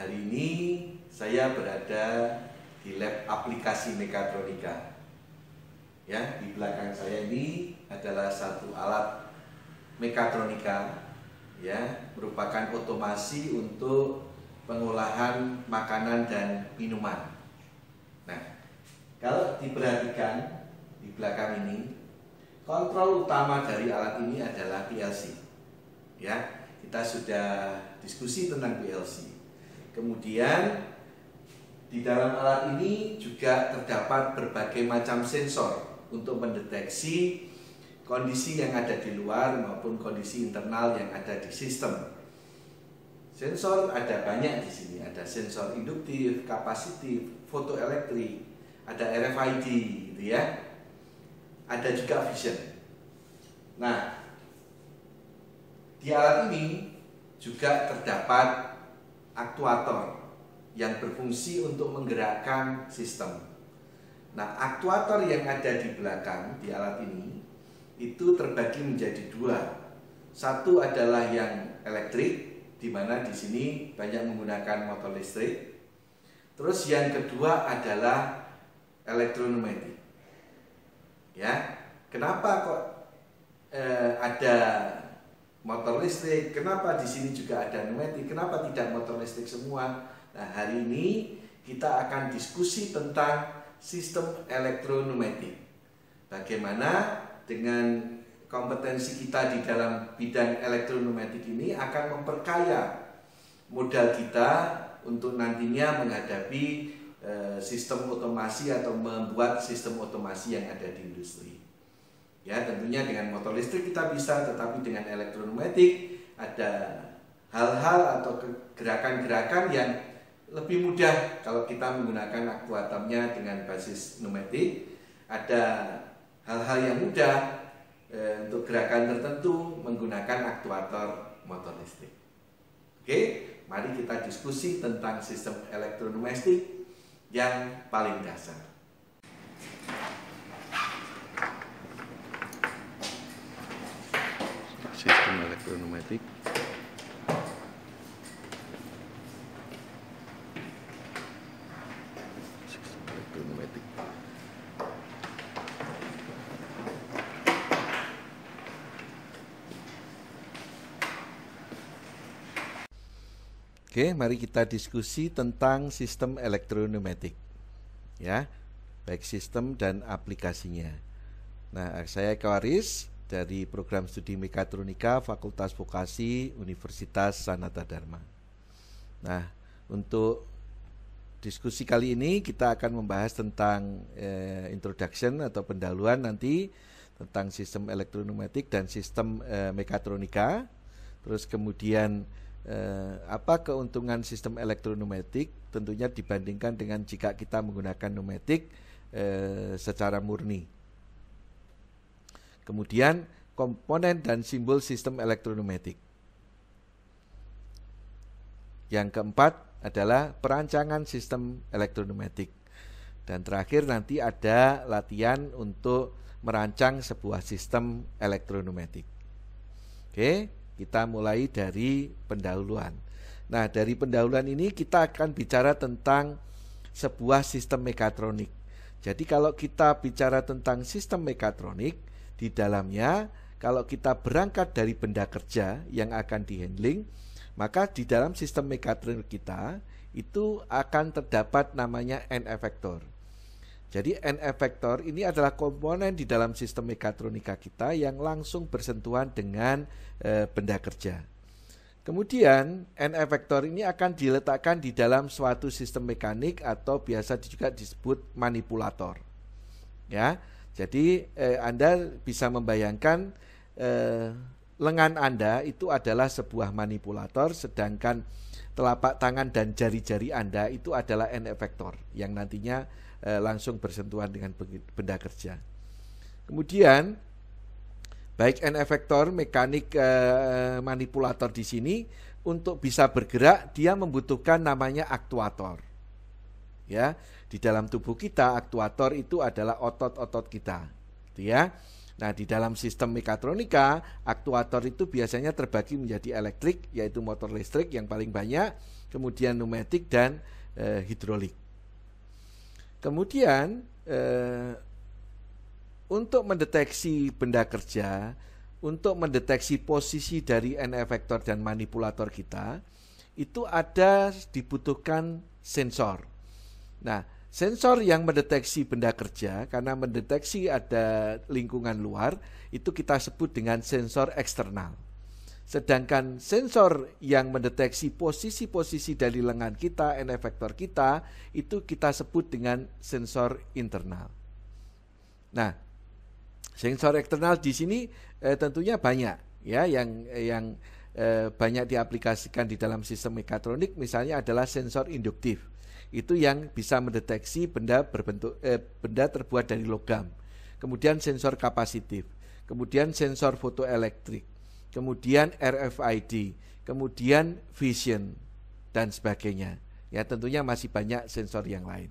hari ini saya berada di lab aplikasi mekatronika. Ya, di belakang saya ini adalah satu alat mekatronika ya, merupakan otomasi untuk pengolahan makanan dan minuman. Nah, kalau diperhatikan di belakang ini, kontrol utama dari alat ini adalah PLC. Ya, kita sudah diskusi tentang PLC Kemudian di dalam alat ini juga terdapat berbagai macam sensor untuk mendeteksi kondisi yang ada di luar maupun kondisi internal yang ada di sistem. Sensor ada banyak di sini, ada sensor induktif, kapasitif, fotoelektrik, ada RFID gitu ya. Ada juga vision. Nah, di alat ini juga terdapat aktuator yang berfungsi untuk menggerakkan sistem. Nah, aktuator yang ada di belakang di alat ini itu terbagi menjadi dua. Satu adalah yang elektrik, di mana di sini banyak menggunakan motor listrik. Terus yang kedua adalah elektronumetik. Ya, kenapa kok eh, ada motor listrik, kenapa di sini juga ada pneumatik, kenapa tidak motor listrik semua. Nah, hari ini kita akan diskusi tentang sistem elektroneumatik. Bagaimana dengan kompetensi kita di dalam bidang elektroneumatik ini akan memperkaya modal kita untuk nantinya menghadapi eh, sistem otomasi atau membuat sistem otomasi yang ada di industri. Ya, tentunya dengan motor listrik kita bisa, tetapi dengan elektronometik ada hal-hal atau gerakan-gerakan yang lebih mudah kalau kita menggunakan aktuatornya dengan basis pneumatik. Ada hal-hal yang mudah e, untuk gerakan tertentu menggunakan aktuator motor listrik. Oke, mari kita diskusi tentang sistem elektrodomestik yang paling dasar. sistem elektronometrik sistem Oke, mari kita diskusi tentang sistem elektronumatik. Ya, baik sistem dan aplikasinya. Nah, saya Kawaris, dari program studi mekatronika Fakultas Vokasi Universitas Sanata Dharma. Nah, untuk diskusi kali ini kita akan membahas tentang eh, introduction atau pendahuluan nanti tentang sistem elektronumatik dan sistem eh, mekatronika. Terus kemudian eh, apa keuntungan sistem elektronumatik tentunya dibandingkan dengan jika kita menggunakan numetik eh, secara murni. Kemudian komponen dan simbol sistem elektronumetik. Yang keempat adalah perancangan sistem elektronumetik. Dan terakhir nanti ada latihan untuk merancang sebuah sistem elektronumetik. Oke, kita mulai dari pendahuluan. Nah, dari pendahuluan ini kita akan bicara tentang sebuah sistem mekatronik. Jadi kalau kita bicara tentang sistem mekatronik, di dalamnya, kalau kita berangkat dari benda kerja yang akan dihandling, maka di dalam sistem mekatronik kita itu akan terdapat namanya N effector Jadi N effector ini adalah komponen di dalam sistem mekatronika kita yang langsung bersentuhan dengan e, benda kerja. Kemudian N effector ini akan diletakkan di dalam suatu sistem mekanik atau biasa juga disebut manipulator. Ya. Jadi eh, Anda bisa membayangkan eh, lengan Anda itu adalah sebuah manipulator, sedangkan telapak tangan dan jari-jari Anda itu adalah end effector yang nantinya eh, langsung bersentuhan dengan benda kerja. Kemudian baik end effector, mekanik eh, manipulator di sini untuk bisa bergerak dia membutuhkan namanya aktuator. Ya di dalam tubuh kita aktuator itu adalah otot-otot kita gitu ya nah di dalam sistem mekatronika aktuator itu biasanya terbagi menjadi elektrik yaitu motor listrik yang paling banyak kemudian pneumatik dan e, hidrolik kemudian e, untuk mendeteksi benda kerja untuk mendeteksi posisi dari end effector dan manipulator kita itu ada dibutuhkan sensor nah Sensor yang mendeteksi benda kerja karena mendeteksi ada lingkungan luar itu kita sebut dengan sensor eksternal. Sedangkan sensor yang mendeteksi posisi-posisi dari lengan kita, efektor kita, itu kita sebut dengan sensor internal. Nah, sensor eksternal di sini eh, tentunya banyak ya yang yang eh, banyak diaplikasikan di dalam sistem mekatronik misalnya adalah sensor induktif itu yang bisa mendeteksi benda berbentuk eh, benda terbuat dari logam. Kemudian sensor kapasitif, kemudian sensor fotoelektrik, kemudian RFID, kemudian vision dan sebagainya. Ya tentunya masih banyak sensor yang lain.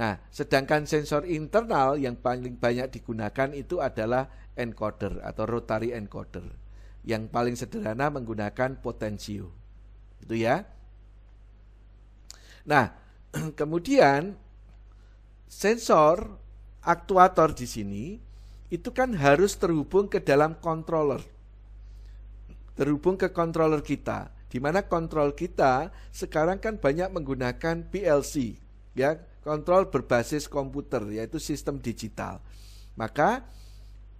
Nah, sedangkan sensor internal yang paling banyak digunakan itu adalah encoder atau rotary encoder. Yang paling sederhana menggunakan potensio. Itu ya. Nah, kemudian sensor aktuator di sini itu kan harus terhubung ke dalam controller. Terhubung ke controller kita, di mana kontrol kita sekarang kan banyak menggunakan PLC, ya, kontrol berbasis komputer yaitu sistem digital. Maka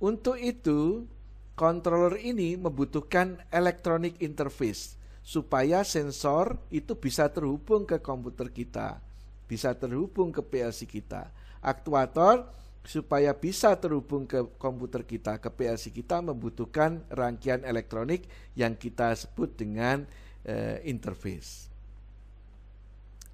untuk itu controller ini membutuhkan electronic interface supaya sensor itu bisa terhubung ke komputer kita, bisa terhubung ke PLC kita. Aktuator supaya bisa terhubung ke komputer kita, ke PLC kita membutuhkan rangkaian elektronik yang kita sebut dengan eh, interface.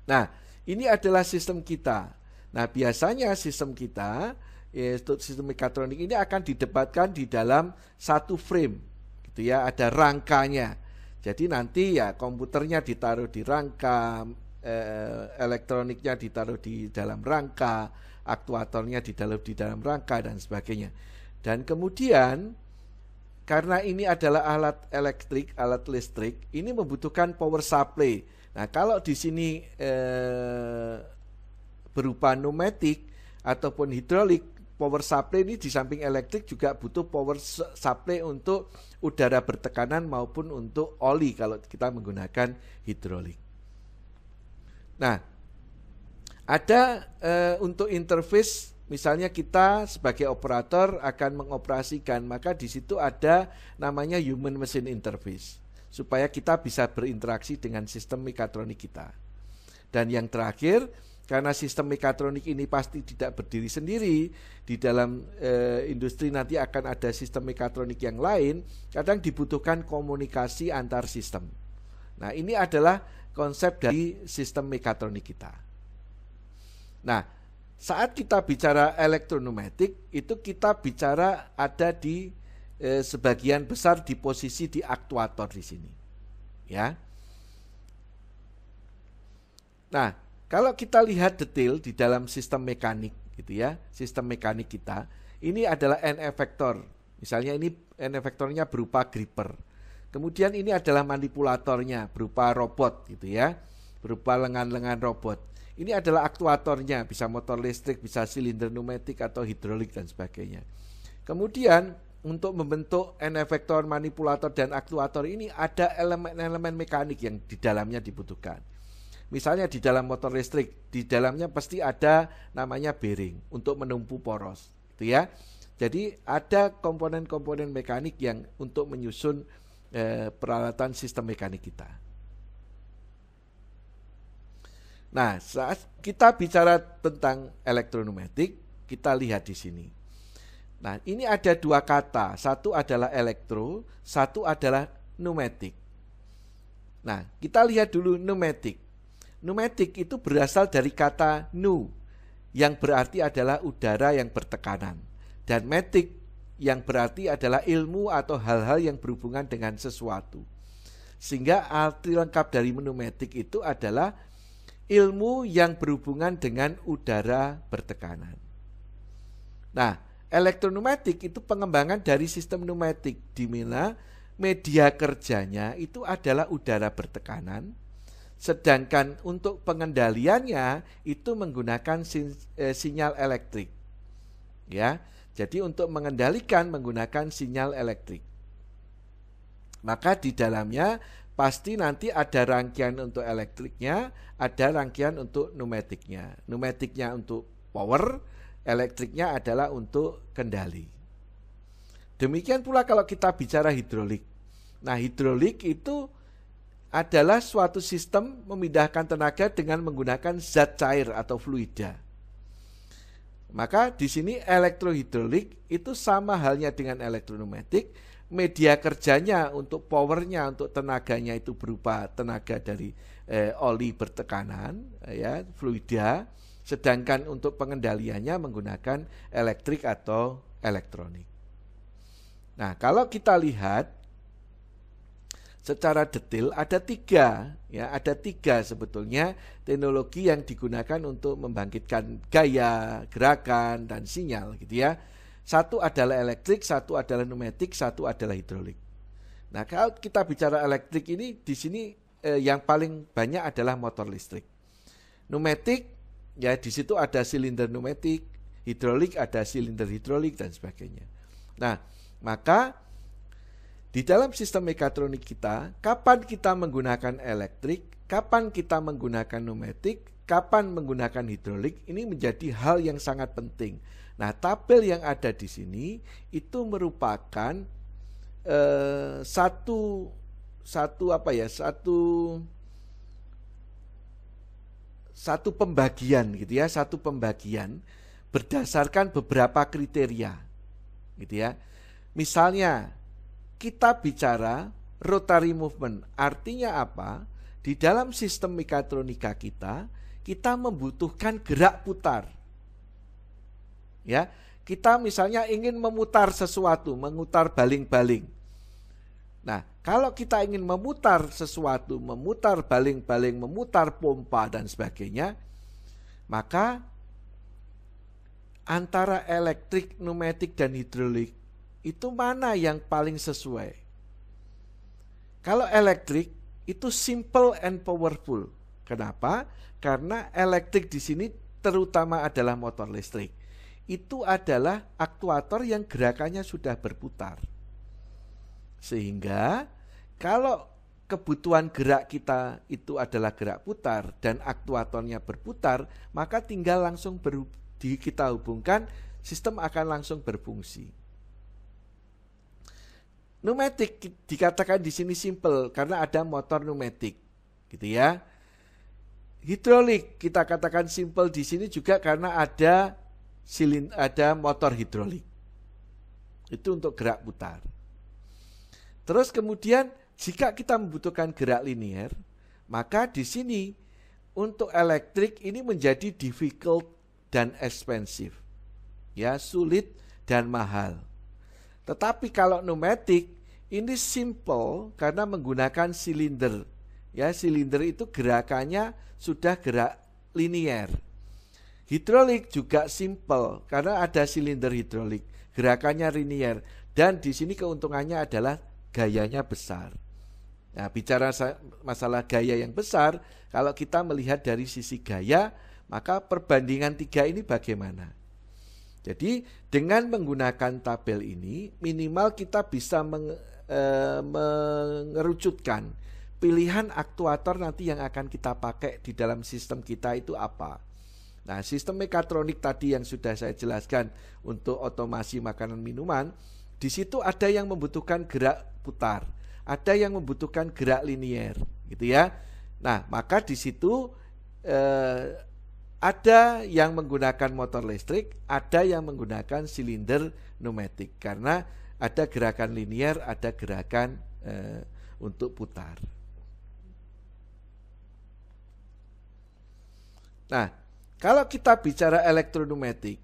Nah, ini adalah sistem kita. Nah, biasanya sistem kita yaitu eh, sistem mekatronik ini akan didebatkan di dalam satu frame gitu ya, ada rangkanya. Jadi nanti ya komputernya ditaruh di rangka, eh, elektroniknya ditaruh di dalam rangka, aktuatornya di dalam di dalam rangka dan sebagainya. Dan kemudian karena ini adalah alat elektrik, alat listrik, ini membutuhkan power supply. Nah, kalau di sini eh, berupa pneumatik ataupun hidrolik power supply ini di samping elektrik juga butuh power supply untuk udara bertekanan maupun untuk oli kalau kita menggunakan hidrolik. Nah, ada e, untuk interface misalnya kita sebagai operator akan mengoperasikan maka di situ ada namanya human machine interface supaya kita bisa berinteraksi dengan sistem mekatronik kita. Dan yang terakhir karena sistem mekatronik ini pasti tidak berdiri sendiri di dalam e, industri nanti akan ada sistem mekatronik yang lain kadang dibutuhkan komunikasi antar sistem nah ini adalah konsep dari sistem mekatronik kita nah saat kita bicara elektronumatik itu kita bicara ada di e, sebagian besar di posisi di aktuator di sini ya nah kalau kita lihat detail di dalam sistem mekanik gitu ya, sistem mekanik kita, ini adalah N efektor. Misalnya ini N efektornya berupa gripper. Kemudian ini adalah manipulatornya berupa robot gitu ya, berupa lengan-lengan robot. Ini adalah aktuatornya, bisa motor listrik, bisa silinder pneumatik atau hidrolik dan sebagainya. Kemudian untuk membentuk N efektor, manipulator dan aktuator ini ada elemen-elemen mekanik yang di dalamnya dibutuhkan. Misalnya di dalam motor listrik, di dalamnya pasti ada namanya bearing untuk menumpu poros, gitu ya. Jadi ada komponen-komponen mekanik yang untuk menyusun eh, peralatan sistem mekanik kita. Nah, saat kita bicara tentang elektronumatik, kita lihat di sini. Nah, ini ada dua kata. Satu adalah elektro, satu adalah numetik. Nah, kita lihat dulu numetik. Pneumatic itu berasal dari kata nu yang berarti adalah udara yang bertekanan dan metik yang berarti adalah ilmu atau hal-hal yang berhubungan dengan sesuatu. Sehingga arti lengkap dari pneumatic itu adalah ilmu yang berhubungan dengan udara bertekanan. Nah, elektronumatik itu pengembangan dari sistem pneumatik di mana media kerjanya itu adalah udara bertekanan Sedangkan untuk pengendaliannya itu menggunakan sin, eh, sinyal elektrik. Ya. Jadi untuk mengendalikan menggunakan sinyal elektrik. Maka di dalamnya pasti nanti ada rangkaian untuk elektriknya, ada rangkaian untuk numetiknya. Numetiknya untuk power, elektriknya adalah untuk kendali. Demikian pula kalau kita bicara hidrolik. Nah, hidrolik itu adalah suatu sistem memindahkan tenaga dengan menggunakan zat cair atau fluida. Maka di sini elektrohidrolik itu sama halnya dengan elektronumatik, media kerjanya untuk powernya untuk tenaganya itu berupa tenaga dari eh, oli bertekanan ya fluida, sedangkan untuk pengendaliannya menggunakan elektrik atau elektronik. Nah, kalau kita lihat secara detail ada tiga ya ada tiga sebetulnya teknologi yang digunakan untuk membangkitkan gaya gerakan dan sinyal gitu ya satu adalah elektrik satu adalah pneumatik satu adalah hidrolik nah kalau kita bicara elektrik ini di sini eh, yang paling banyak adalah motor listrik pneumatik ya di situ ada silinder pneumatik hidrolik ada silinder hidrolik dan sebagainya nah maka di dalam sistem mekatronik kita, kapan kita menggunakan elektrik, kapan kita menggunakan pneumatik, kapan menggunakan hidrolik, ini menjadi hal yang sangat penting. Nah, tabel yang ada di sini itu merupakan eh, satu satu apa ya satu satu pembagian gitu ya satu pembagian berdasarkan beberapa kriteria gitu ya misalnya kita bicara rotary movement. Artinya apa? Di dalam sistem mekatronika kita, kita membutuhkan gerak putar. Ya, kita misalnya ingin memutar sesuatu, mengutar baling-baling. Nah, kalau kita ingin memutar sesuatu, memutar baling-baling, memutar pompa dan sebagainya, maka antara elektrik, pneumatik dan hidrolik itu mana yang paling sesuai? Kalau elektrik itu simple and powerful. Kenapa? Karena elektrik di sini terutama adalah motor listrik. Itu adalah aktuator yang gerakannya sudah berputar. Sehingga kalau kebutuhan gerak kita itu adalah gerak putar dan aktuatornya berputar, maka tinggal langsung ber, di, kita hubungkan sistem akan langsung berfungsi. Numetik dikatakan di sini simple karena ada motor numetik, gitu ya. Hidrolik kita katakan simple di sini juga karena ada silin ada motor hidrolik. Itu untuk gerak putar. Terus kemudian jika kita membutuhkan gerak linier, maka di sini untuk elektrik ini menjadi difficult dan expensive. Ya, sulit dan mahal. Tetapi kalau pneumatic ini simple karena menggunakan silinder. Ya, silinder itu gerakannya sudah gerak linier. Hidrolik juga simple karena ada silinder hidrolik, gerakannya linier dan di sini keuntungannya adalah gayanya besar. Nah, bicara masalah gaya yang besar, kalau kita melihat dari sisi gaya, maka perbandingan tiga ini bagaimana? Jadi dengan menggunakan tabel ini minimal kita bisa meng, e, mengerucutkan pilihan aktuator nanti yang akan kita pakai di dalam sistem kita itu apa. Nah, sistem mekatronik tadi yang sudah saya jelaskan untuk otomasi makanan minuman, di situ ada yang membutuhkan gerak putar, ada yang membutuhkan gerak linier, gitu ya. Nah, maka di situ eh, ada yang menggunakan motor listrik, ada yang menggunakan silinder pneumatik karena ada gerakan linier, ada gerakan e, untuk putar. Nah, kalau kita bicara elektronumetik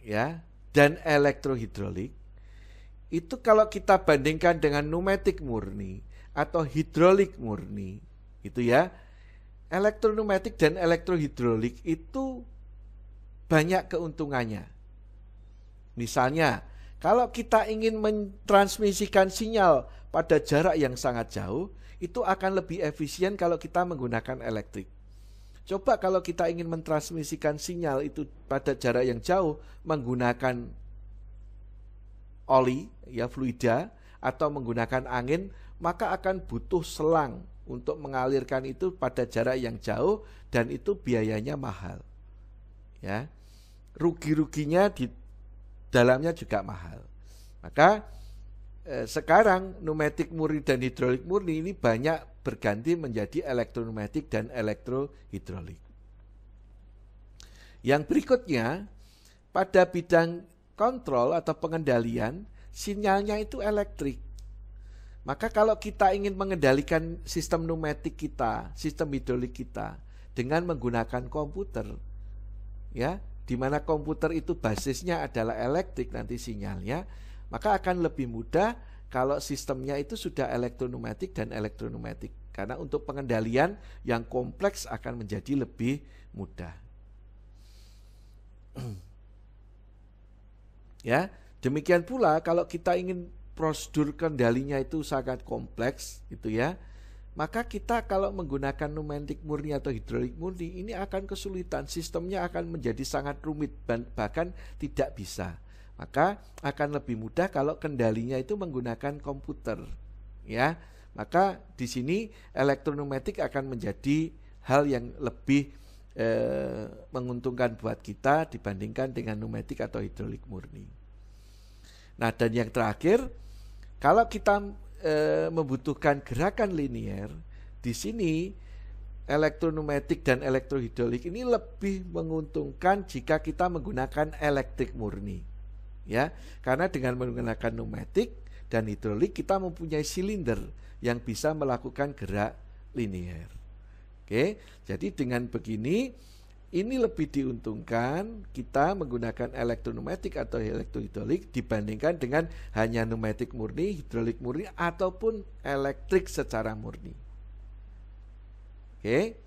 ya dan elektrohidrolik itu kalau kita bandingkan dengan numetik murni atau hidrolik murni itu ya elektronumatik dan elektrohidrolik itu banyak keuntungannya. Misalnya, kalau kita ingin mentransmisikan sinyal pada jarak yang sangat jauh, itu akan lebih efisien kalau kita menggunakan elektrik. Coba kalau kita ingin mentransmisikan sinyal itu pada jarak yang jauh menggunakan oli, ya fluida, atau menggunakan angin, maka akan butuh selang untuk mengalirkan itu pada jarak yang jauh dan itu biayanya mahal. Ya. Rugi-ruginya di dalamnya juga mahal. Maka eh, sekarang pneumatik murni dan hidrolik murni ini banyak berganti menjadi elektronumatik dan elektrohidrolik. Yang berikutnya pada bidang kontrol atau pengendalian sinyalnya itu elektrik. Maka kalau kita ingin mengendalikan sistem pneumatik kita, sistem hidrolik kita dengan menggunakan komputer, ya, di mana komputer itu basisnya adalah elektrik nanti sinyalnya, maka akan lebih mudah kalau sistemnya itu sudah elektronumatik dan elektronumatik. Karena untuk pengendalian yang kompleks akan menjadi lebih mudah. ya, demikian pula kalau kita ingin prosedur kendalinya itu sangat kompleks gitu ya maka kita kalau menggunakan pneumatik murni atau hidrolik murni ini akan kesulitan sistemnya akan menjadi sangat rumit bahkan tidak bisa maka akan lebih mudah kalau kendalinya itu menggunakan komputer ya maka di sini elektronumetik akan menjadi hal yang lebih eh, menguntungkan buat kita dibandingkan dengan numetik atau hidrolik murni nah dan yang terakhir kalau kita e, membutuhkan gerakan linier, di sini elektronumetik dan elektrohidrolik ini lebih menguntungkan jika kita menggunakan elektrik murni. Ya, karena dengan menggunakan pneumatik dan hidrolik kita mempunyai silinder yang bisa melakukan gerak linier. Oke, jadi dengan begini ini lebih diuntungkan kita menggunakan elektronumatik atau elektrohidrolik dibandingkan dengan hanya pneumatik murni, hidrolik murni ataupun elektrik secara murni. Oke.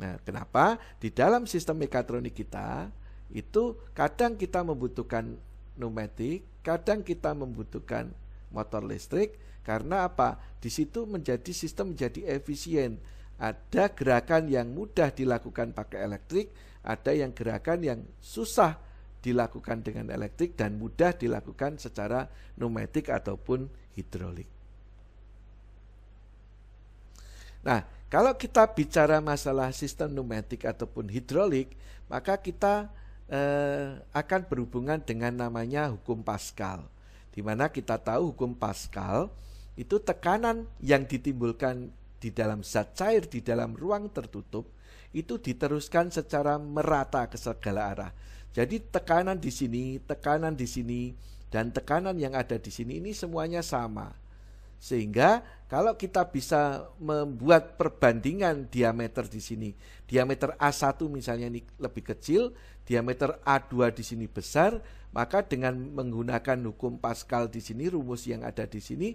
Nah, kenapa di dalam sistem mekatronik kita itu kadang kita membutuhkan pneumatik, kadang kita membutuhkan motor listrik karena apa? Di situ menjadi sistem menjadi efisien. Ada gerakan yang mudah dilakukan pakai elektrik, ada yang gerakan yang susah dilakukan dengan elektrik dan mudah dilakukan secara pneumatik ataupun hidrolik. Nah, kalau kita bicara masalah sistem pneumatik ataupun hidrolik, maka kita eh, akan berhubungan dengan namanya hukum Pascal, di mana kita tahu hukum Pascal itu tekanan yang ditimbulkan di dalam zat cair di dalam ruang tertutup itu diteruskan secara merata ke segala arah. Jadi tekanan di sini, tekanan di sini, dan tekanan yang ada di sini ini semuanya sama. Sehingga kalau kita bisa membuat perbandingan diameter di sini, diameter A1 misalnya ini lebih kecil, diameter A2 di sini besar, maka dengan menggunakan hukum Pascal di sini, rumus yang ada di sini,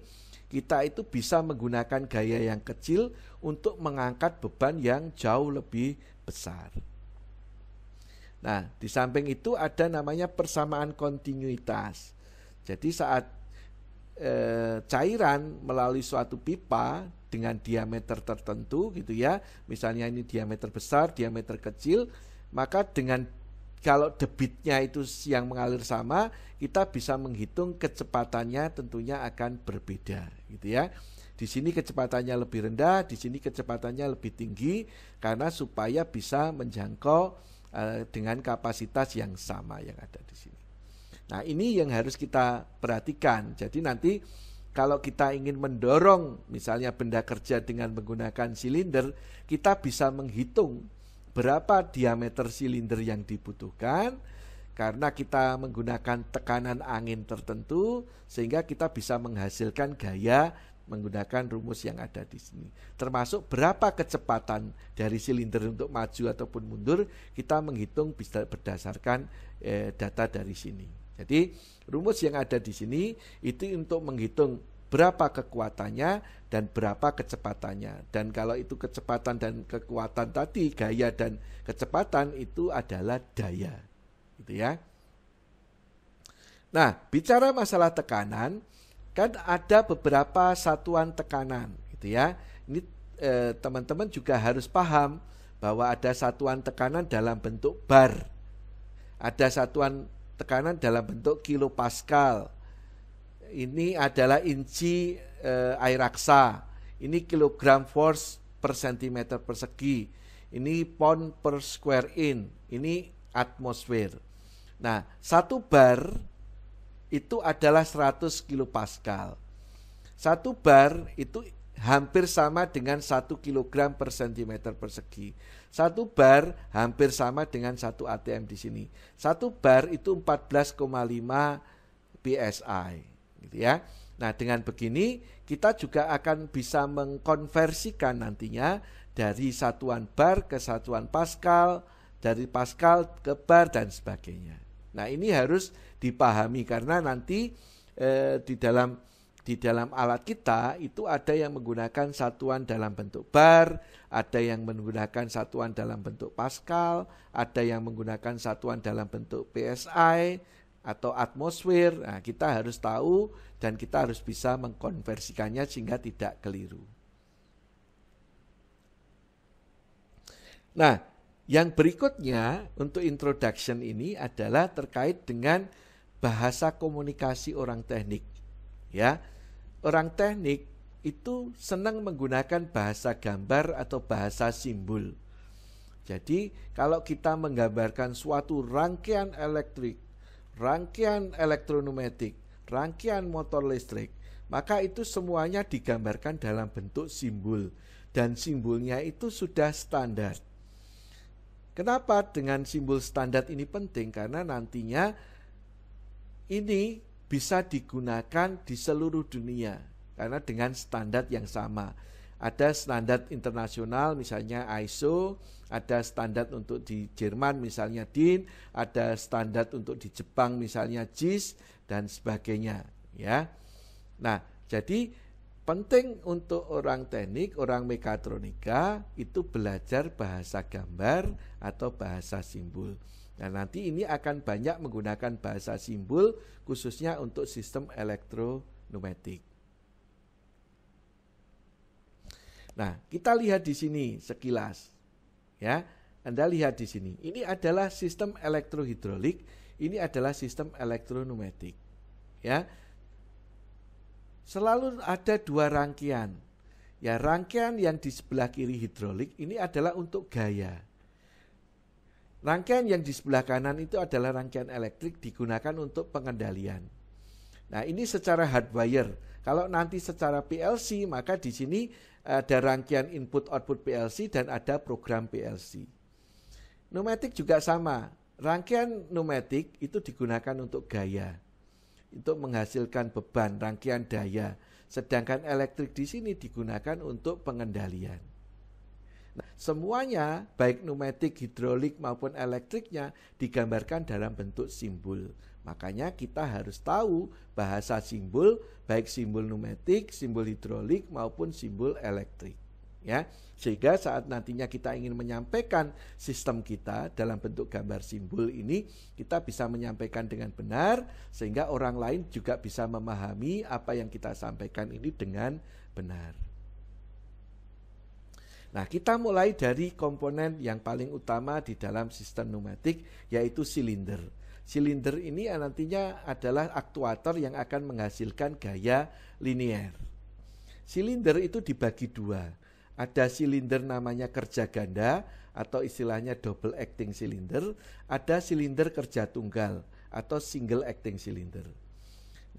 kita itu bisa menggunakan gaya yang kecil untuk mengangkat beban yang jauh lebih besar. Nah, di samping itu ada namanya persamaan kontinuitas. Jadi saat eh, cairan melalui suatu pipa dengan diameter tertentu gitu ya misalnya ini diameter besar diameter kecil maka dengan kalau debitnya itu yang mengalir sama kita bisa menghitung kecepatannya tentunya akan berbeda gitu ya di sini kecepatannya lebih rendah, di sini kecepatannya lebih tinggi karena supaya bisa menjangkau eh, dengan kapasitas yang sama yang ada di sini. Nah, ini yang harus kita perhatikan. Jadi nanti kalau kita ingin mendorong misalnya benda kerja dengan menggunakan silinder, kita bisa menghitung berapa diameter silinder yang dibutuhkan karena kita menggunakan tekanan angin tertentu sehingga kita bisa menghasilkan gaya menggunakan rumus yang ada di sini. Termasuk berapa kecepatan dari silinder untuk maju ataupun mundur, kita menghitung bisa berdasarkan eh, data dari sini. Jadi rumus yang ada di sini itu untuk menghitung berapa kekuatannya dan berapa kecepatannya. Dan kalau itu kecepatan dan kekuatan tadi, gaya dan kecepatan itu adalah daya. Gitu ya. Nah, bicara masalah tekanan, kan ada beberapa satuan tekanan, gitu ya. Ini eh, teman-teman eh, juga harus paham bahwa ada satuan tekanan dalam bentuk bar. Ada satuan tekanan dalam bentuk kilopascal. Ini adalah inci eh, air raksa. Ini kilogram force per sentimeter persegi. Ini pound per square in. Ini atmosfer. Nah, satu bar itu adalah 100 kilopascal. Satu bar itu hampir sama dengan 1 kg per cm persegi. Satu bar hampir sama dengan satu ATM di sini. Satu bar itu 14,5 PSI gitu ya. Nah, dengan begini kita juga akan bisa mengkonversikan nantinya dari satuan bar ke satuan pascal, dari pascal ke bar dan sebagainya. Nah, ini harus dipahami karena nanti eh, di dalam di dalam alat kita itu ada yang menggunakan satuan dalam bentuk bar, ada yang menggunakan satuan dalam bentuk pascal, ada yang menggunakan satuan dalam bentuk PSI atau atmosfer. Nah, kita harus tahu dan kita harus bisa mengkonversikannya sehingga tidak keliru. Nah, yang berikutnya untuk introduction ini adalah terkait dengan bahasa komunikasi orang teknik. Ya, orang teknik itu senang menggunakan bahasa gambar atau bahasa simbol. Jadi, kalau kita menggambarkan suatu rangkaian elektrik, rangkaian elektronometrik, rangkaian motor listrik, maka itu semuanya digambarkan dalam bentuk simbol dan simbolnya itu sudah standar. Kenapa dengan simbol standar ini penting? Karena nantinya ini bisa digunakan di seluruh dunia karena dengan standar yang sama. Ada standar internasional misalnya ISO, ada standar untuk di Jerman misalnya DIN, ada standar untuk di Jepang misalnya JIS dan sebagainya ya. Nah, jadi penting untuk orang teknik, orang mekatronika itu belajar bahasa gambar atau bahasa simbol. Nah, nanti ini akan banyak menggunakan bahasa simbol khususnya untuk sistem elektronumetik. Nah, kita lihat di sini sekilas. Ya, Anda lihat di sini. Ini adalah sistem elektrohidrolik, ini adalah sistem elektronumetik. Ya. Selalu ada dua rangkaian. Ya, rangkaian yang di sebelah kiri hidrolik ini adalah untuk gaya Rangkaian yang di sebelah kanan itu adalah rangkaian elektrik digunakan untuk pengendalian. Nah, ini secara hardwire. Kalau nanti secara PLC, maka di sini eh, ada rangkaian input output PLC dan ada program PLC. Numatik juga sama. Rangkaian numatik itu digunakan untuk gaya, untuk menghasilkan beban, rangkaian daya. Sedangkan elektrik di sini digunakan untuk pengendalian. Nah, semuanya baik pneumatik, hidrolik maupun elektriknya digambarkan dalam bentuk simbol. Makanya kita harus tahu bahasa simbol baik simbol pneumatik, simbol hidrolik maupun simbol elektrik ya. Sehingga saat nantinya kita ingin menyampaikan sistem kita dalam bentuk gambar simbol ini, kita bisa menyampaikan dengan benar sehingga orang lain juga bisa memahami apa yang kita sampaikan ini dengan benar. Nah, kita mulai dari komponen yang paling utama di dalam sistem pneumatik yaitu silinder. Silinder ini nantinya adalah aktuator yang akan menghasilkan gaya linier. Silinder itu dibagi dua. Ada silinder namanya kerja ganda atau istilahnya double acting silinder, ada silinder kerja tunggal atau single acting silinder.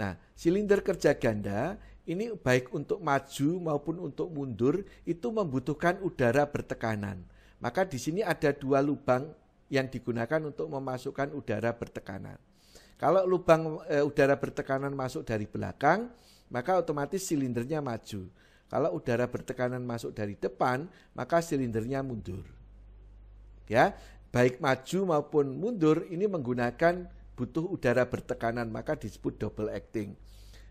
Nah, silinder kerja ganda ini baik untuk maju maupun untuk mundur itu membutuhkan udara bertekanan. Maka di sini ada dua lubang yang digunakan untuk memasukkan udara bertekanan. Kalau lubang e, udara bertekanan masuk dari belakang, maka otomatis silindernya maju. Kalau udara bertekanan masuk dari depan, maka silindernya mundur. Ya, baik maju maupun mundur ini menggunakan butuh udara bertekanan, maka disebut double acting.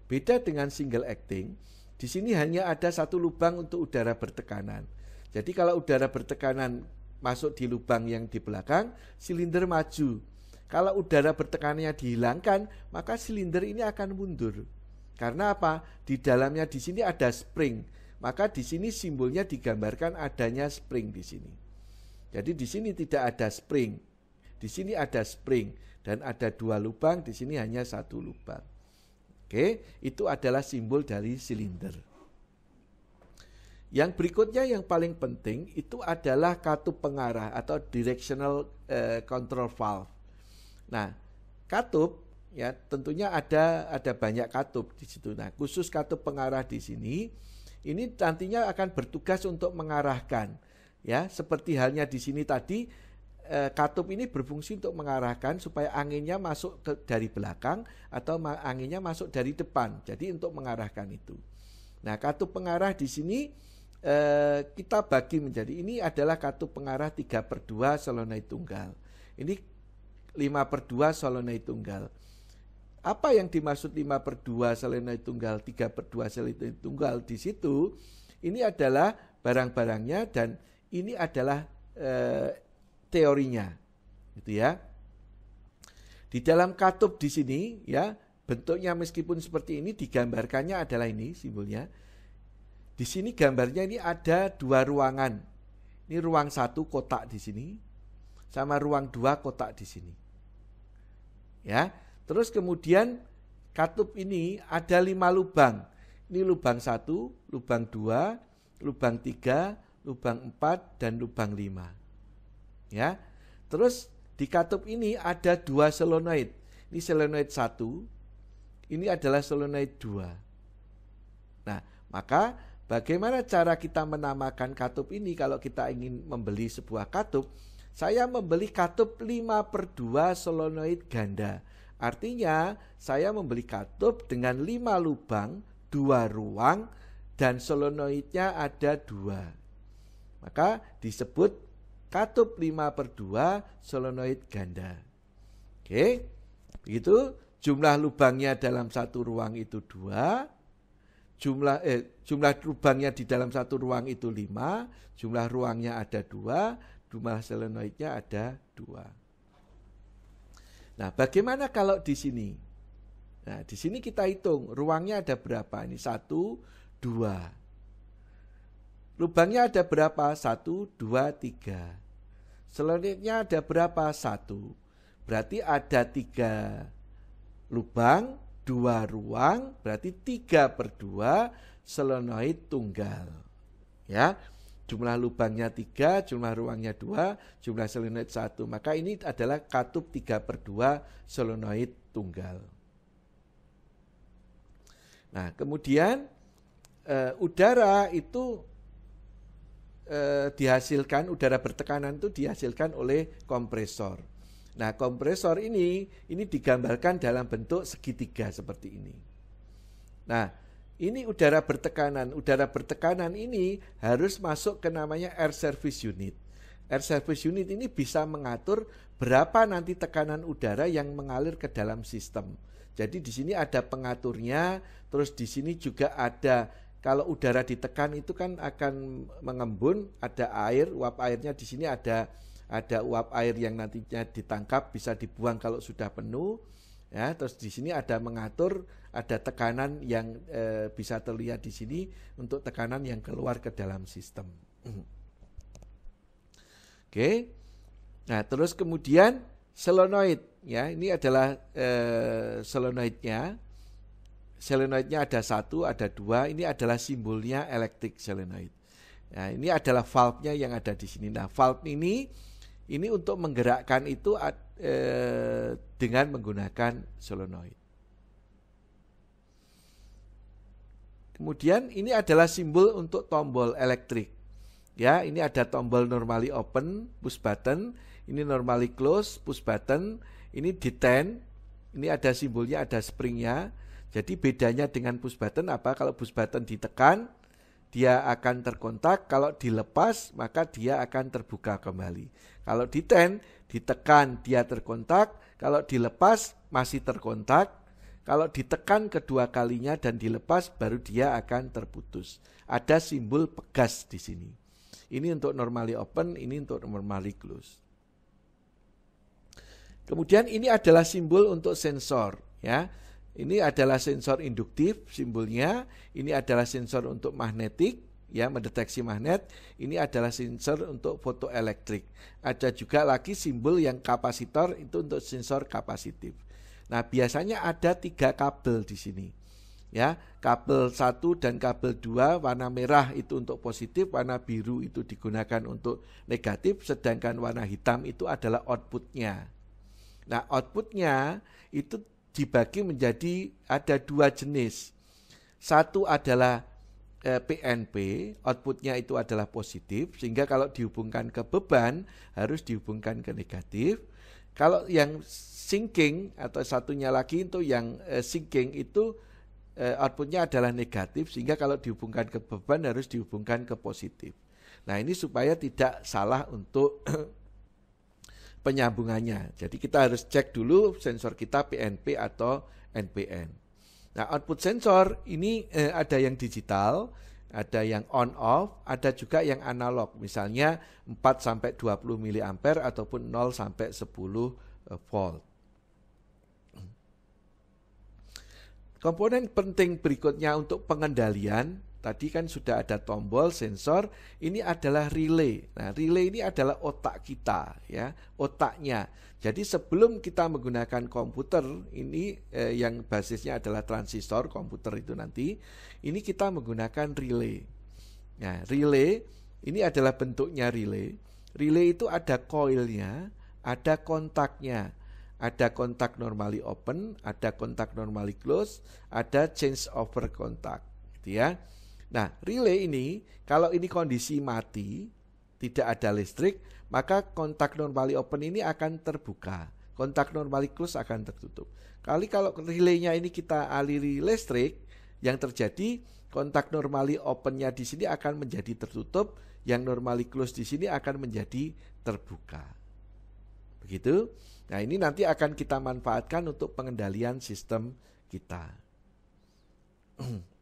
Beda dengan single acting, di sini hanya ada satu lubang untuk udara bertekanan. Jadi kalau udara bertekanan masuk di lubang yang di belakang, silinder maju. Kalau udara bertekanannya dihilangkan, maka silinder ini akan mundur. Karena apa? Di dalamnya di sini ada spring. Maka di sini simbolnya digambarkan adanya spring di sini. Jadi di sini tidak ada spring. Di sini ada spring dan ada dua lubang, di sini hanya satu lubang. Oke, itu adalah simbol dari silinder. Yang berikutnya yang paling penting itu adalah katup pengarah atau directional eh, control valve. Nah, katup ya tentunya ada ada banyak katup di situ. Nah, khusus katup pengarah di sini ini nantinya akan bertugas untuk mengarahkan ya seperti halnya di sini tadi Eh, katup ini berfungsi untuk mengarahkan supaya anginnya masuk ke, dari belakang atau anginnya masuk dari depan. Jadi untuk mengarahkan itu. Nah, katup pengarah di sini eh, kita bagi menjadi ini adalah katup pengarah 3 per 2 solenoid tunggal. Ini 5 per 2 solenoid tunggal. Apa yang dimaksud 5 per 2 solenoid tunggal, 3 per 2 solenoid tunggal di situ? Ini adalah barang-barangnya dan ini adalah eh, teorinya. Gitu ya. Di dalam katup di sini ya, bentuknya meskipun seperti ini digambarkannya adalah ini simbolnya. Di sini gambarnya ini ada dua ruangan. Ini ruang satu kotak di sini, sama ruang dua kotak di sini. Ya, terus kemudian katup ini ada lima lubang. Ini lubang satu, lubang dua, lubang tiga, lubang empat, dan lubang lima ya. Terus di katup ini ada dua solenoid. Ini solenoid satu, ini adalah solenoid dua. Nah, maka bagaimana cara kita menamakan katup ini kalau kita ingin membeli sebuah katup? Saya membeli katup 5 per 2 solenoid ganda. Artinya, saya membeli katup dengan 5 lubang, 2 ruang, dan solenoidnya ada dua. Maka disebut katup 5 per 2 solenoid ganda. Oke, begitu jumlah lubangnya dalam satu ruang itu dua, jumlah eh, jumlah lubangnya di dalam satu ruang itu lima, jumlah ruangnya ada dua, jumlah solenoidnya ada dua. Nah, bagaimana kalau di sini? Nah, di sini kita hitung ruangnya ada berapa? Ini satu, dua. Lubangnya ada berapa? Satu, dua, tiga. Selanjutnya ada berapa? Satu. Berarti ada tiga lubang, dua ruang, berarti tiga per dua selenoid tunggal. Ya, jumlah lubangnya tiga, jumlah ruangnya dua, jumlah selenoid satu. Maka ini adalah katup tiga per dua selenoid tunggal. Nah, kemudian e, udara itu eh, dihasilkan udara bertekanan itu dihasilkan oleh kompresor. Nah, kompresor ini ini digambarkan dalam bentuk segitiga seperti ini. Nah, ini udara bertekanan. Udara bertekanan ini harus masuk ke namanya air service unit. Air service unit ini bisa mengatur berapa nanti tekanan udara yang mengalir ke dalam sistem. Jadi di sini ada pengaturnya, terus di sini juga ada kalau udara ditekan itu kan akan mengembun, ada air, uap airnya di sini ada ada uap air yang nantinya ditangkap bisa dibuang kalau sudah penuh. Ya, terus di sini ada mengatur, ada tekanan yang e, bisa terlihat di sini untuk tekanan yang keluar ke dalam sistem. Oke. Nah, terus kemudian solenoid ya, ini adalah e, eh, solenoidnya. Selenoidnya ada satu, ada dua. Ini adalah simbolnya elektrik selenoid. Nah, ini adalah valve-nya yang ada di sini. Nah, valve ini ini untuk menggerakkan itu eh, dengan menggunakan solenoid. Kemudian ini adalah simbol untuk tombol elektrik. Ya, ini ada tombol normally open, push button, ini normally close, push button, ini detent. ini ada simbolnya, ada springnya, jadi bedanya dengan push button apa? Kalau push button ditekan, dia akan terkontak. Kalau dilepas, maka dia akan terbuka kembali. Kalau di diten, ditekan, dia terkontak. Kalau dilepas, masih terkontak. Kalau ditekan kedua kalinya dan dilepas, baru dia akan terputus. Ada simbol pegas di sini. Ini untuk normally open, ini untuk normally close. Kemudian ini adalah simbol untuk sensor, ya. Ini adalah sensor induktif simbolnya, ini adalah sensor untuk magnetik ya mendeteksi magnet, ini adalah sensor untuk fotoelektrik. Ada juga lagi simbol yang kapasitor itu untuk sensor kapasitif. Nah, biasanya ada tiga kabel di sini. Ya, kabel satu dan kabel dua warna merah itu untuk positif, warna biru itu digunakan untuk negatif, sedangkan warna hitam itu adalah outputnya. Nah, outputnya itu dibagi menjadi ada dua jenis. Satu adalah PNP, eh, outputnya itu adalah positif, sehingga kalau dihubungkan ke beban harus dihubungkan ke negatif. Kalau yang sinking atau satunya lagi itu yang eh, sinking itu eh, outputnya adalah negatif, sehingga kalau dihubungkan ke beban harus dihubungkan ke positif. Nah ini supaya tidak salah untuk penyambungannya. Jadi kita harus cek dulu sensor kita PNP atau NPN. Nah, output sensor ini eh, ada yang digital, ada yang on off, ada juga yang analog. Misalnya 4 sampai 20 mA ataupun 0 sampai 10 eh, volt. Komponen penting berikutnya untuk pengendalian Tadi kan sudah ada tombol sensor, ini adalah relay. Nah, relay ini adalah otak kita ya, otaknya. Jadi sebelum kita menggunakan komputer ini eh, yang basisnya adalah transistor komputer itu nanti, ini kita menggunakan relay. Nah, relay ini adalah bentuknya relay. Relay itu ada koilnya, ada kontaknya ada kontak normally open, ada kontak normally close, ada change over kontak, gitu ya. Nah, relay ini kalau ini kondisi mati, tidak ada listrik, maka kontak normally open ini akan terbuka. Kontak normally close akan tertutup. Kali kalau relaynya ini kita aliri listrik, yang terjadi kontak normally opennya di sini akan menjadi tertutup, yang normally close di sini akan menjadi terbuka. Begitu. Nah, ini nanti akan kita manfaatkan untuk pengendalian sistem kita.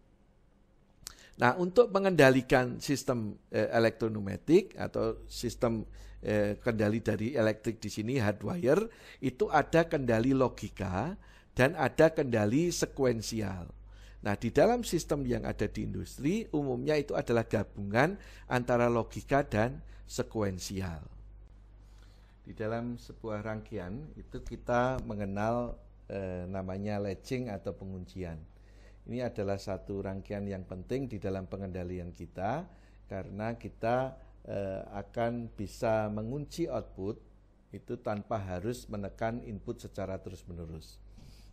Nah, untuk mengendalikan sistem eh, elektronumetik atau sistem eh, kendali dari elektrik di sini hardwire itu ada kendali logika dan ada kendali sekuensial. Nah, di dalam sistem yang ada di industri umumnya itu adalah gabungan antara logika dan sekuensial. Di dalam sebuah rangkaian itu kita mengenal eh, namanya latching atau penguncian ini adalah satu rangkaian yang penting di dalam pengendalian kita karena kita eh, akan bisa mengunci output itu tanpa harus menekan input secara terus-menerus.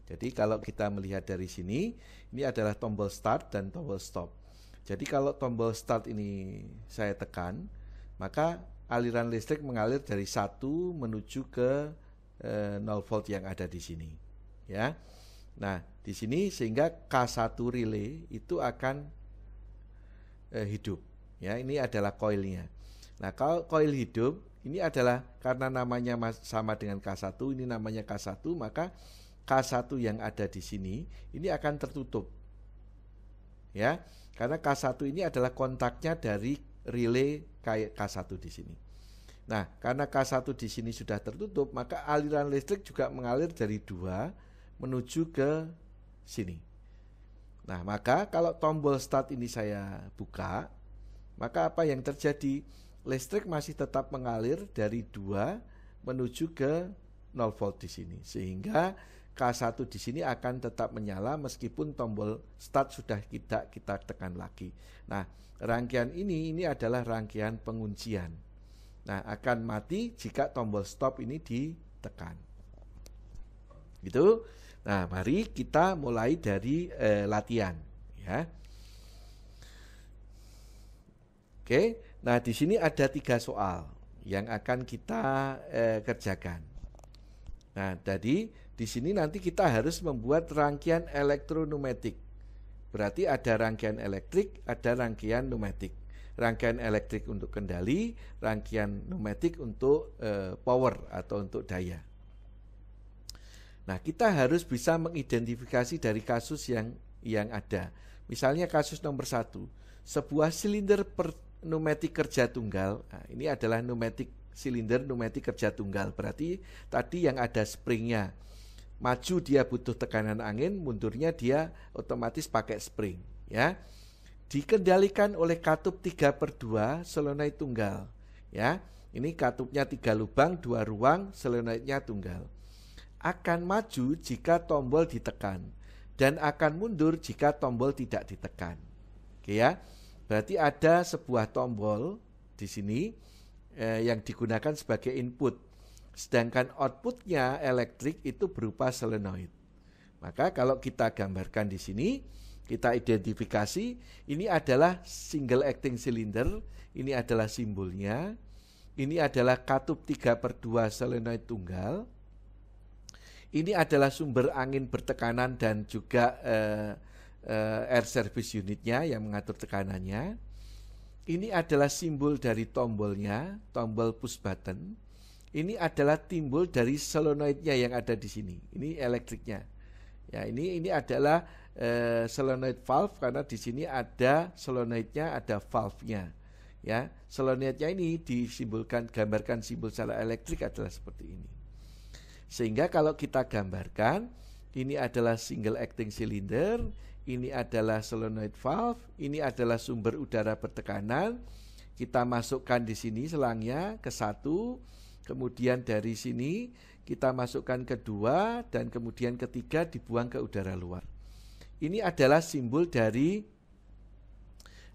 Jadi kalau kita melihat dari sini, ini adalah tombol start dan tombol stop. Jadi kalau tombol start ini saya tekan, maka aliran listrik mengalir dari satu menuju ke eh, 0 volt yang ada di sini. Ya. Nah, di sini sehingga K1 relay itu akan eh, hidup. Ya, ini adalah koilnya. Nah, kalau koil hidup ini adalah karena namanya sama dengan K1, ini namanya K1, maka K1 yang ada di sini ini akan tertutup. Ya, karena K1 ini adalah kontaknya dari relay K1 di sini. Nah, karena K1 di sini sudah tertutup, maka aliran listrik juga mengalir dari dua menuju ke sini. Nah, maka kalau tombol start ini saya buka, maka apa yang terjadi? Listrik masih tetap mengalir dari 2 menuju ke 0 volt di sini. Sehingga K1 di sini akan tetap menyala meskipun tombol start sudah tidak kita tekan lagi. Nah, rangkaian ini ini adalah rangkaian penguncian. Nah, akan mati jika tombol stop ini ditekan. Gitu. Nah, mari kita mulai dari eh, latihan ya. Oke. Nah, di sini ada tiga soal yang akan kita eh, kerjakan. Nah, jadi di sini nanti kita harus membuat rangkaian elektronumetik. Berarti ada rangkaian elektrik, ada rangkaian numetik. Rangkaian elektrik untuk kendali, rangkaian numetik untuk eh, power atau untuk daya. Nah, kita harus bisa mengidentifikasi dari kasus yang yang ada. Misalnya kasus nomor satu, sebuah silinder per pneumatik kerja tunggal. Nah, ini adalah pneumatik silinder pneumatik kerja tunggal. Berarti tadi yang ada springnya. Maju dia butuh tekanan angin, mundurnya dia otomatis pakai spring. Ya, dikendalikan oleh katup 3 per 2 solenoid tunggal. Ya, ini katupnya tiga lubang, dua ruang, solenoidnya tunggal akan maju jika tombol ditekan dan akan mundur jika tombol tidak ditekan. Oke ya. Berarti ada sebuah tombol di sini eh, yang digunakan sebagai input. Sedangkan outputnya elektrik itu berupa solenoid. Maka kalau kita gambarkan di sini, kita identifikasi ini adalah single acting cylinder, ini adalah simbolnya, ini adalah katup 3 per 2 solenoid tunggal, ini adalah sumber angin bertekanan dan juga uh, uh, air service unitnya yang mengatur tekanannya. Ini adalah simbol dari tombolnya, tombol push button. Ini adalah timbul dari solenoidnya yang ada di sini. Ini elektriknya. Ya, ini ini adalah uh, solenoid valve karena di sini ada solenoidnya, ada valve-nya. Ya, solenoidnya ini disimbolkan gambarkan simbol secara elektrik adalah seperti ini. Sehingga kalau kita gambarkan, ini adalah single acting cylinder, ini adalah solenoid valve, ini adalah sumber udara bertekanan. Kita masukkan di sini selangnya ke satu, kemudian dari sini kita masukkan ke dua, dan kemudian ketiga dibuang ke udara luar. Ini adalah simbol dari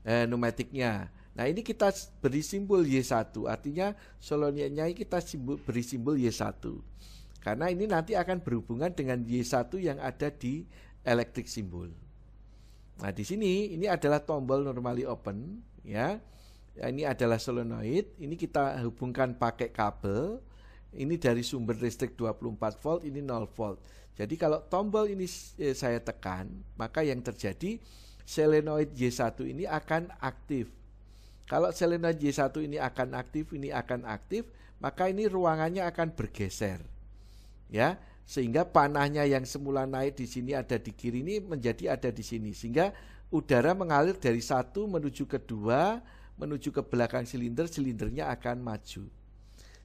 eh, pneumatiknya. Nah ini kita beri simbol Y1, artinya solenoidnya kita simbol, beri simbol Y1. Karena ini nanti akan berhubungan dengan Y1 yang ada di electric simbol. Nah, di sini ini adalah tombol normally open ya. Ini adalah solenoid, ini kita hubungkan pakai kabel. Ini dari sumber listrik 24 volt, ini 0 volt. Jadi kalau tombol ini eh, saya tekan, maka yang terjadi solenoid Y1 ini akan aktif. Kalau solenoid Y1 ini akan aktif, ini akan aktif, maka ini ruangannya akan bergeser ya sehingga panahnya yang semula naik di sini ada di kiri ini menjadi ada di sini sehingga udara mengalir dari satu menuju ke dua menuju ke belakang silinder silindernya akan maju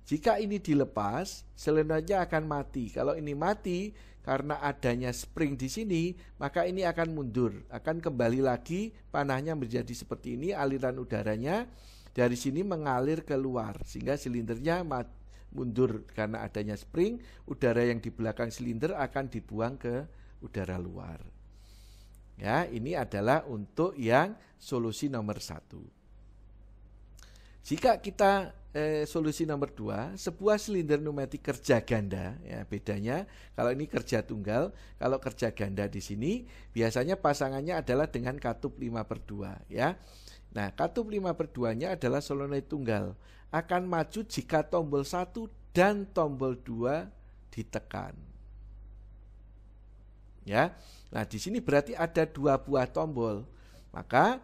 jika ini dilepas silindernya akan mati kalau ini mati karena adanya spring di sini maka ini akan mundur akan kembali lagi panahnya menjadi seperti ini aliran udaranya dari sini mengalir keluar sehingga silindernya mati mundur karena adanya spring, udara yang di belakang silinder akan dibuang ke udara luar. Ya, ini adalah untuk yang solusi nomor satu. Jika kita eh, solusi nomor dua, sebuah silinder pneumatik kerja ganda, ya bedanya kalau ini kerja tunggal, kalau kerja ganda di sini biasanya pasangannya adalah dengan katup 5 per 2 ya. Nah, katup 5 per 2 nya adalah solenoid tunggal akan maju jika tombol 1 dan tombol 2 ditekan. Ya. Nah, di sini berarti ada dua buah tombol. Maka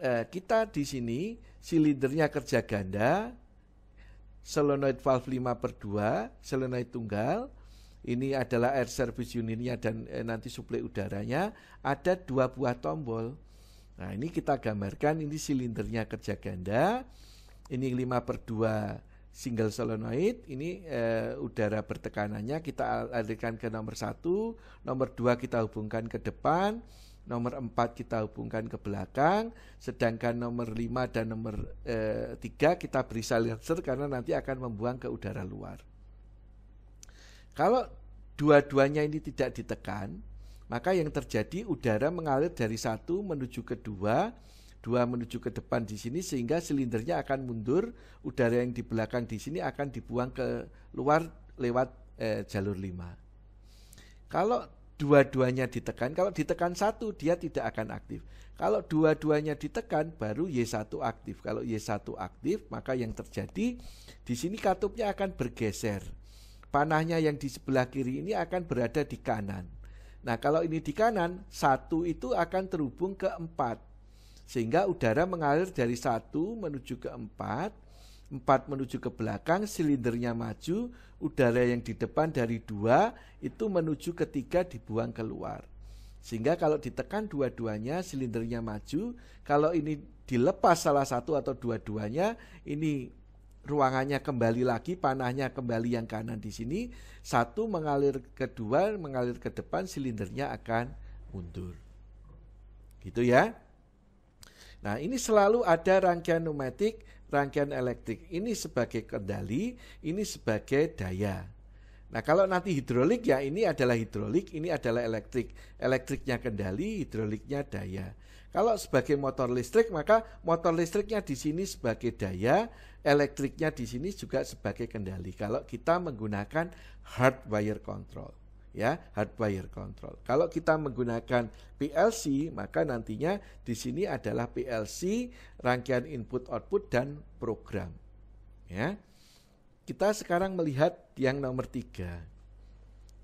eh, kita di sini silindernya kerja ganda, solenoid valve 5 per 2, solenoid tunggal, ini adalah air service unitnya dan eh, nanti suplai udaranya, ada dua buah tombol. Nah ini kita gambarkan, ini silindernya kerja ganda, ini 5 per 2 single solenoid ini eh, udara bertekanannya kita alirkan ke nomor satu, nomor dua kita hubungkan ke depan, nomor empat kita hubungkan ke belakang, sedangkan nomor lima dan nomor 3 eh, tiga kita beri silencer karena nanti akan membuang ke udara luar. Kalau dua-duanya ini tidak ditekan, maka yang terjadi udara mengalir dari satu menuju ke dua dua menuju ke depan di sini sehingga silindernya akan mundur, udara yang di belakang di sini akan dibuang ke luar lewat eh, jalur 5. Kalau dua-duanya ditekan, kalau ditekan satu dia tidak akan aktif. Kalau dua-duanya ditekan baru Y1 aktif. Kalau Y1 aktif maka yang terjadi di sini katupnya akan bergeser. Panahnya yang di sebelah kiri ini akan berada di kanan. Nah kalau ini di kanan, satu itu akan terhubung ke empat sehingga udara mengalir dari satu menuju ke empat, empat menuju ke belakang, silindernya maju, udara yang di depan dari dua itu menuju ketiga dibuang keluar. Sehingga kalau ditekan dua-duanya silindernya maju, kalau ini dilepas salah satu atau dua-duanya, ini ruangannya kembali lagi, panahnya kembali yang kanan di sini, satu mengalir ke dua, mengalir ke depan, silindernya akan mundur. Gitu ya. Nah, ini selalu ada rangkaian pneumatik, rangkaian elektrik. Ini sebagai kendali, ini sebagai daya. Nah, kalau nanti hidrolik ya ini adalah hidrolik, ini adalah elektrik. Elektriknya kendali, hidroliknya daya. Kalau sebagai motor listrik maka motor listriknya di sini sebagai daya, elektriknya di sini juga sebagai kendali. Kalau kita menggunakan hardwire control ya hardware control. Kalau kita menggunakan PLC maka nantinya di sini adalah PLC rangkaian input output dan program. Ya. Kita sekarang melihat yang nomor tiga.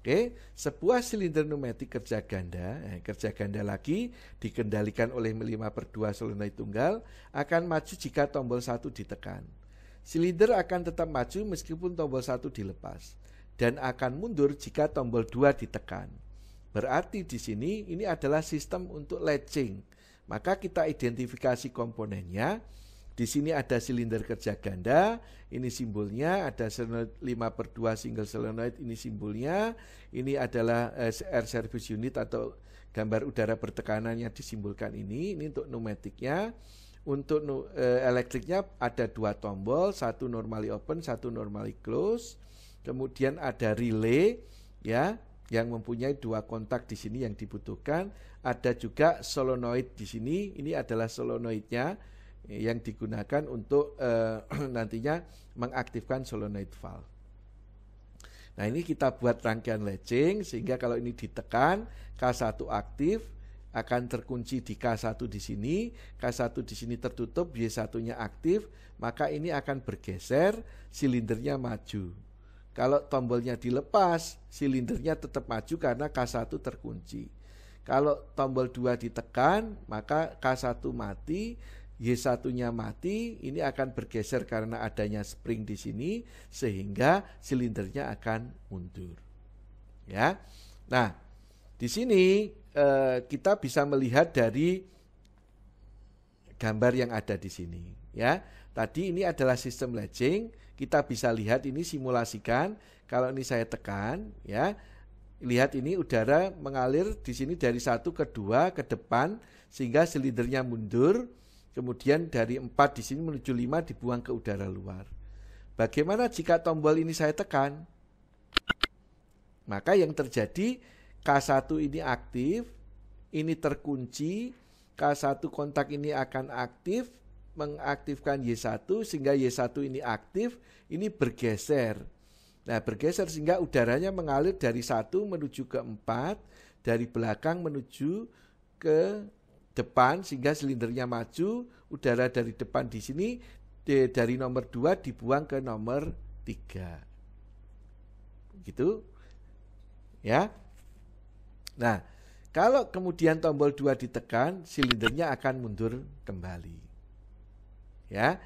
Oke, sebuah silinder pneumatik kerja ganda, eh, kerja ganda lagi dikendalikan oleh 5 per 2 solenoid tunggal akan maju jika tombol satu ditekan. Silinder akan tetap maju meskipun tombol satu dilepas dan akan mundur jika tombol 2 ditekan. Berarti di sini ini adalah sistem untuk latching. Maka kita identifikasi komponennya. Di sini ada silinder kerja ganda, ini simbolnya, ada solenoid 5 per 2 single solenoid, ini simbolnya, ini adalah eh, air service unit atau gambar udara bertekanan yang disimbolkan ini, ini untuk pneumatiknya. Untuk eh, elektriknya ada dua tombol, satu normally open, satu normally close kemudian ada relay ya yang mempunyai dua kontak di sini yang dibutuhkan. Ada juga solenoid di sini. Ini adalah solenoidnya yang digunakan untuk eh, nantinya mengaktifkan solenoid valve. Nah ini kita buat rangkaian latching sehingga kalau ini ditekan K1 aktif akan terkunci di K1 di sini, K1 di sini tertutup, Y1-nya aktif, maka ini akan bergeser, silindernya maju. Kalau tombolnya dilepas, silindernya tetap maju karena K1 terkunci. Kalau tombol 2 ditekan, maka K1 mati, Y1-nya mati, ini akan bergeser karena adanya spring di sini sehingga silindernya akan mundur. Ya. Nah, di sini eh, kita bisa melihat dari gambar yang ada di sini, ya. Tadi ini adalah sistem latching, kita bisa lihat ini simulasikan. Kalau ini saya tekan, ya, lihat ini udara mengalir di sini dari satu ke dua ke depan sehingga silindernya mundur. Kemudian dari empat di sini menuju lima dibuang ke udara luar. Bagaimana jika tombol ini saya tekan? Maka yang terjadi K1 ini aktif, ini terkunci, K1 kontak ini akan aktif, mengaktifkan Y1 sehingga Y1 ini aktif, ini bergeser. Nah, bergeser sehingga udaranya mengalir dari 1 menuju ke 4, dari belakang menuju ke depan sehingga silindernya maju, udara dari depan di sini di, dari nomor 2 dibuang ke nomor 3. Gitu. Ya. Nah, kalau kemudian tombol 2 ditekan, silindernya akan mundur kembali ya.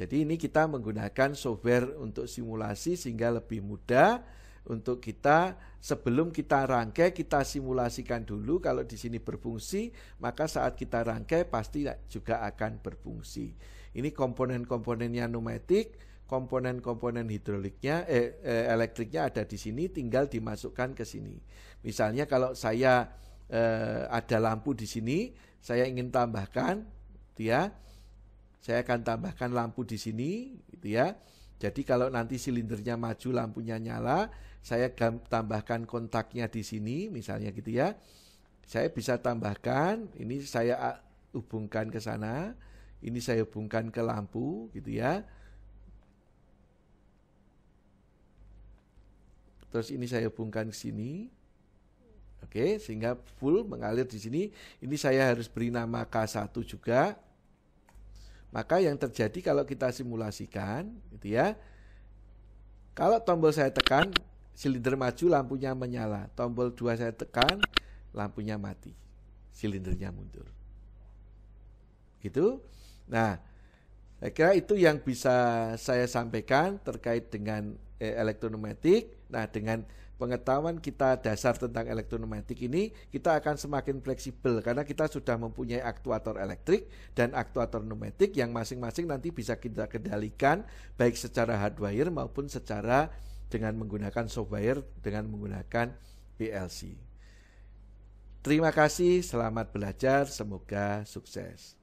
Jadi ini kita menggunakan software untuk simulasi sehingga lebih mudah untuk kita sebelum kita rangkai kita simulasikan dulu kalau di sini berfungsi maka saat kita rangkai pasti juga akan berfungsi. Ini komponen-komponennya pneumatik, komponen-komponen hidroliknya eh, eh, elektriknya ada di sini tinggal dimasukkan ke sini. Misalnya kalau saya eh, ada lampu di sini, saya ingin tambahkan dia ya, saya akan tambahkan lampu di sini, gitu ya. Jadi kalau nanti silindernya maju lampunya nyala, saya tambahkan kontaknya di sini misalnya gitu ya. Saya bisa tambahkan, ini saya ah, hubungkan ke sana, ini saya hubungkan ke lampu gitu ya. Terus ini saya hubungkan ke sini. Oke, sehingga full mengalir di sini. Ini saya harus beri nama K1 juga maka yang terjadi kalau kita simulasikan, gitu ya. Kalau tombol saya tekan, silinder maju lampunya menyala. Tombol dua saya tekan, lampunya mati. Silindernya mundur. Gitu. Nah, saya kira itu yang bisa saya sampaikan terkait dengan eh, Nah, dengan pengetahuan kita dasar tentang elektromatik ini kita akan semakin fleksibel karena kita sudah mempunyai aktuator elektrik dan aktuator pneumatik yang masing-masing nanti bisa kita kendalikan baik secara hardware maupun secara dengan menggunakan software dengan menggunakan PLC. Terima kasih, selamat belajar, semoga sukses.